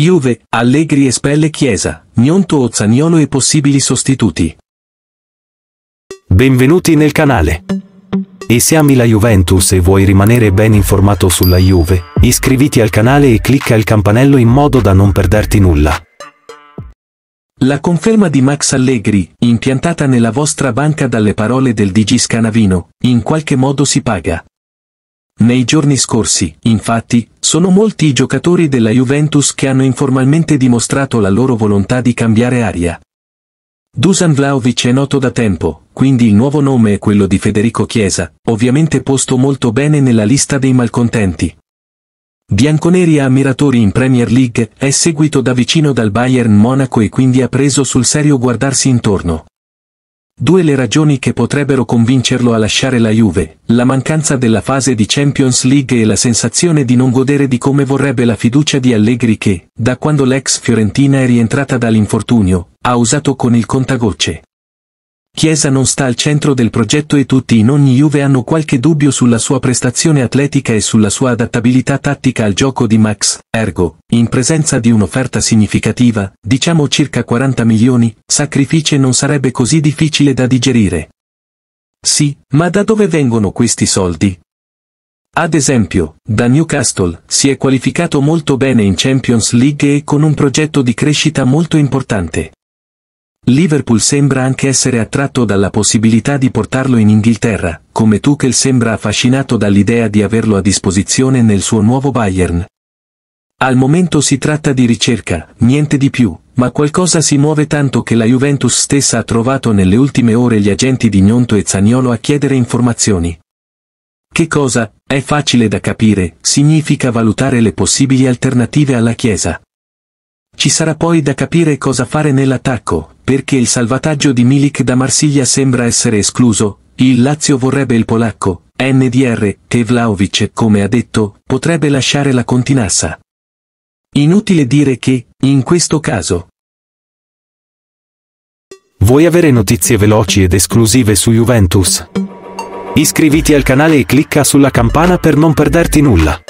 Juve, Allegri e Spelle Chiesa, Gnonto Ozzaniolo e possibili sostituti. Benvenuti nel canale. E se ami la Juventus e vuoi rimanere ben informato sulla Juve, iscriviti al canale e clicca il campanello in modo da non perderti nulla. La conferma di Max Allegri, impiantata nella vostra banca dalle parole del DG Scanavino, in qualche modo si paga. Nei giorni scorsi, infatti, sono molti i giocatori della Juventus che hanno informalmente dimostrato la loro volontà di cambiare aria. Dusan Vlaovic è noto da tempo, quindi il nuovo nome è quello di Federico Chiesa, ovviamente posto molto bene nella lista dei malcontenti. Bianconeri ha ammiratori in Premier League, è seguito da vicino dal Bayern Monaco e quindi ha preso sul serio guardarsi intorno. Due le ragioni che potrebbero convincerlo a lasciare la Juve, la mancanza della fase di Champions League e la sensazione di non godere di come vorrebbe la fiducia di Allegri che, da quando l'ex Fiorentina è rientrata dall'infortunio, ha usato con il contagocce. Chiesa non sta al centro del progetto e tutti in ogni Juve hanno qualche dubbio sulla sua prestazione atletica e sulla sua adattabilità tattica al gioco di Max, ergo, in presenza di un'offerta significativa, diciamo circa 40 milioni, sacrifice non sarebbe così difficile da digerire. Sì, ma da dove vengono questi soldi? Ad esempio, da Newcastle, si è qualificato molto bene in Champions League e con un progetto di crescita molto importante. Liverpool sembra anche essere attratto dalla possibilità di portarlo in Inghilterra, come Tuchel sembra affascinato dall'idea di averlo a disposizione nel suo nuovo Bayern. Al momento si tratta di ricerca, niente di più, ma qualcosa si muove tanto che la Juventus stessa ha trovato nelle ultime ore gli agenti di Gnonto e Zagnolo a chiedere informazioni. Che cosa, è facile da capire, significa valutare le possibili alternative alla Chiesa. Ci sarà poi da capire cosa fare nell'attacco, perché il salvataggio di Milik da Marsiglia sembra essere escluso, il Lazio vorrebbe il polacco, NDR, che Vlaovic, come ha detto, potrebbe lasciare la continassa. Inutile dire che, in questo caso, Vuoi avere notizie veloci ed esclusive su Juventus? Iscriviti al canale e clicca sulla campana per non perderti nulla.